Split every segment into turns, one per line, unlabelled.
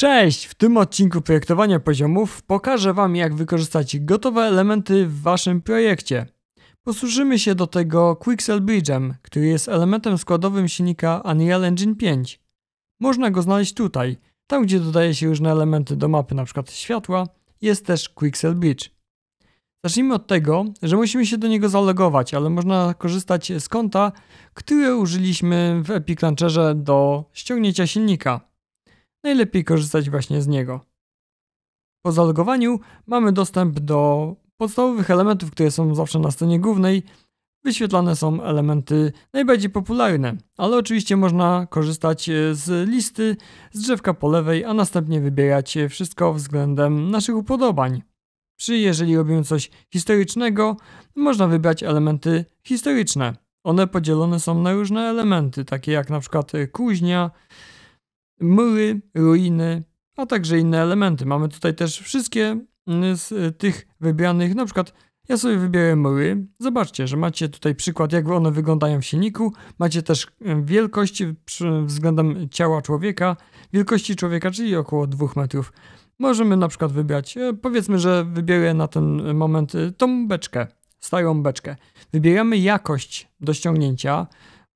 Cześć! W tym odcinku projektowania poziomów pokażę Wam jak wykorzystać gotowe elementy w Waszym projekcie. Posłużymy się do tego Quixel Bridge'em, który jest elementem składowym silnika Unreal Engine 5. Można go znaleźć tutaj, tam gdzie dodaje się różne elementy do mapy, np. światła, jest też Quixel Bridge. Zacznijmy od tego, że musimy się do niego zalogować, ale można korzystać z konta, które użyliśmy w Epic Launcherze do ściągnięcia silnika najlepiej korzystać właśnie z niego. Po zalogowaniu mamy dostęp do podstawowych elementów, które są zawsze na scenie głównej. Wyświetlane są elementy najbardziej popularne, ale oczywiście można korzystać e, z listy, z drzewka po lewej, a następnie wybierać e, wszystko względem naszych upodobań. Czy jeżeli robimy coś historycznego, można wybrać elementy historyczne. One podzielone są na różne elementy, takie jak na przykład e, kuźnia, mury, ruiny, a także inne elementy. Mamy tutaj też wszystkie mm, z e, tych wybranych, na przykład ja sobie wybierę mury. Zobaczcie, że macie tutaj przykład, jak one wyglądają w silniku. Macie też e, wielkość e, względem ciała człowieka, wielkości człowieka, czyli około 2 metrów. Możemy na przykład wybrać, powiedzmy, że wybierę na ten moment tą beczkę, starą beczkę. Wybieramy jakość do ściągnięcia,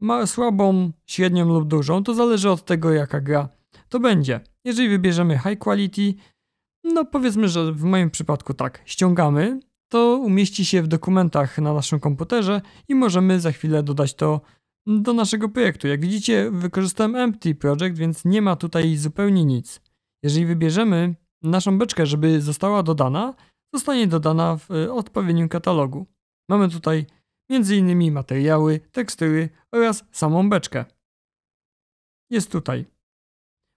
ma słabą, średnią lub dużą, to zależy od tego, jaka gra to będzie. Jeżeli wybierzemy high quality, no powiedzmy, że w moim przypadku tak, ściągamy, to umieści się w dokumentach na naszym komputerze i możemy za chwilę dodać to do naszego projektu. Jak widzicie, wykorzystałem empty project, więc nie ma tutaj zupełnie nic. Jeżeli wybierzemy naszą beczkę, żeby została dodana, zostanie dodana w e, odpowiednim katalogu. Mamy tutaj m.in. materiały, tekstyły oraz samą beczkę. Jest tutaj.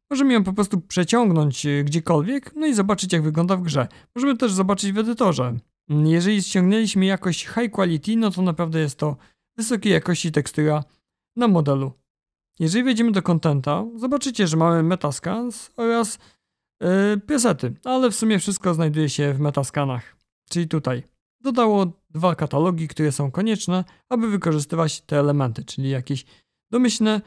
Możemy ją po prostu przeciągnąć y, gdziekolwiek, no i zobaczyć jak wygląda w grze. Możemy też zobaczyć w edytorze. Mm, jeżeli ściągnęliśmy jakość high quality, no to naprawdę jest to wysokiej jakości tekstura na modelu. Jeżeli wejdziemy do contenta, zobaczycie, że mamy metascans oraz yy, presety, ale w sumie wszystko znajduje się w metascanach, czyli tutaj. Dodało dwa katalogi, które są konieczne, aby wykorzystywać te elementy, czyli jakieś domyślne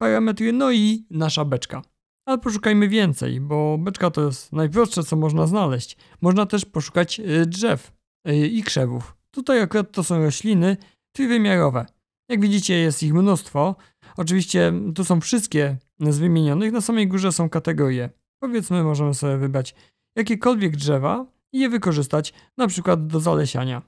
parametry, no i nasza beczka. Ale poszukajmy więcej, bo beczka to jest najprostsze, co można znaleźć. Można też poszukać y, drzew y, i krzewów. Tutaj akurat to są rośliny trójwymiarowe. Jak widzicie jest ich mnóstwo. Oczywiście mm, tu są wszystkie z wymienionych, na samej górze są kategorie. Powiedzmy możemy sobie wybrać jakiekolwiek drzewa i je wykorzystać na przykład do zalesiania.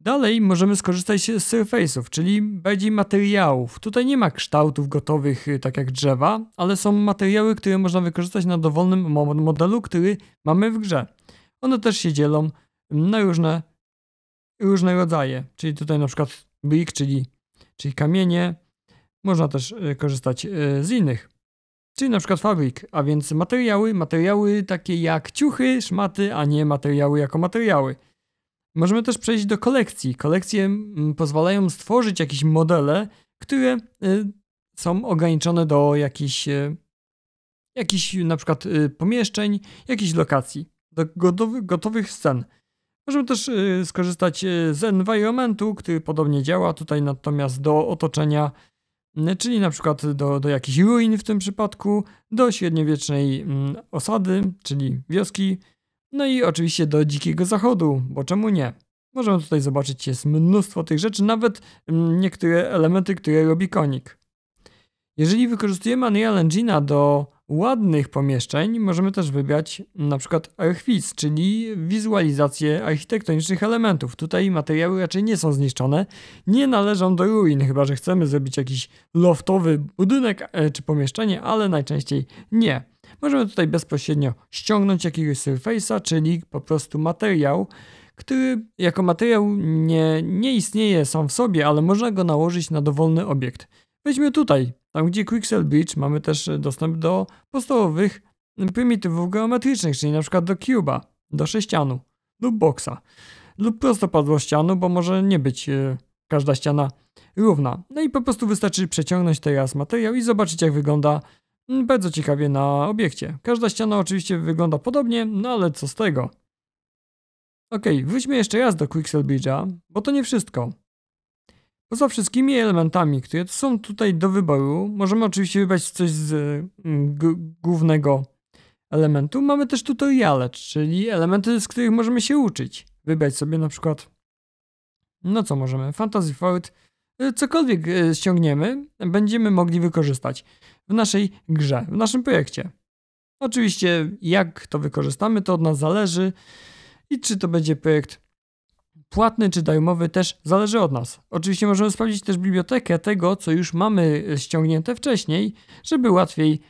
Dalej możemy skorzystać z surface'ów, czyli bardziej materiałów. Tutaj nie ma kształtów gotowych, y, tak jak drzewa, ale są materiały, które można wykorzystać na dowolnym modelu, który mamy w grze. One też się dzielą mm, na różne, różne rodzaje, czyli tutaj na przykład brick, czyli, czyli kamienie. Można też y, korzystać y, z innych, czyli na przykład fabryk, a więc materiały, materiały takie jak ciuchy, szmaty, a nie materiały jako materiały. Możemy też przejść do kolekcji. Kolekcje mm, pozwalają stworzyć jakieś modele, które y, są ograniczone do jakichś, y, jakichś na przykład y, pomieszczeń, jakichś lokacji, do gotowych scen. Możemy też skorzystać z environmentu, który podobnie działa tutaj, natomiast do otoczenia, czyli na przykład do, do jakichś ruin w tym przypadku, do średniowiecznej mm, osady, czyli wioski, no i oczywiście do Dzikiego Zachodu, bo czemu nie? Możemy tutaj zobaczyć, jest mnóstwo tych rzeczy, nawet mm, niektóre elementy, które robi konik. Jeżeli wykorzystujemy Unreal Engine'a do ładnych pomieszczeń, możemy też wybrać na przykład archwiz, czyli wizualizację architektonicznych elementów. Tutaj materiały raczej nie są zniszczone, nie należą do ruin, chyba że chcemy zrobić jakiś loftowy budynek e, czy pomieszczenie, ale najczęściej nie. Możemy tutaj bezpośrednio ściągnąć jakiegoś surface'a, czyli po prostu materiał, który jako materiał nie, nie istnieje sam w sobie, ale można go nałożyć na dowolny obiekt. Weźmy tutaj, tam gdzie Quixel Bridge mamy też dostęp do podstawowych prymitywów geometrycznych, czyli na przykład do cuba, do sześcianu lub boxa lub prostopadłościanu, bo może nie być yy, każda ściana równa. No i po prostu wystarczy przeciągnąć teraz materiał i zobaczyć jak wygląda bardzo ciekawie na obiekcie. Każda ściana oczywiście wygląda podobnie, no ale co z tego? Ok, wróćmy jeszcze raz do Quixel Bridge'a, bo to nie wszystko. Poza wszystkimi elementami, które są tutaj do wyboru, możemy oczywiście wybrać coś z mm, głównego elementu. Mamy też tutoriale, czyli elementy, z których możemy się uczyć. Wybrać sobie na przykład, no co możemy, Fantasy Fort, E, cokolwiek e, ściągniemy, będziemy mogli wykorzystać w naszej grze, w naszym projekcie. Oczywiście, jak to wykorzystamy, to od nas zależy i czy to będzie projekt płatny czy darmowy, też zależy od nas. Oczywiście możemy sprawdzić też bibliotekę tego, co już mamy e, ściągnięte wcześniej, żeby łatwiej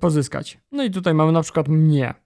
pozyskać. No i tutaj mamy na przykład mnie.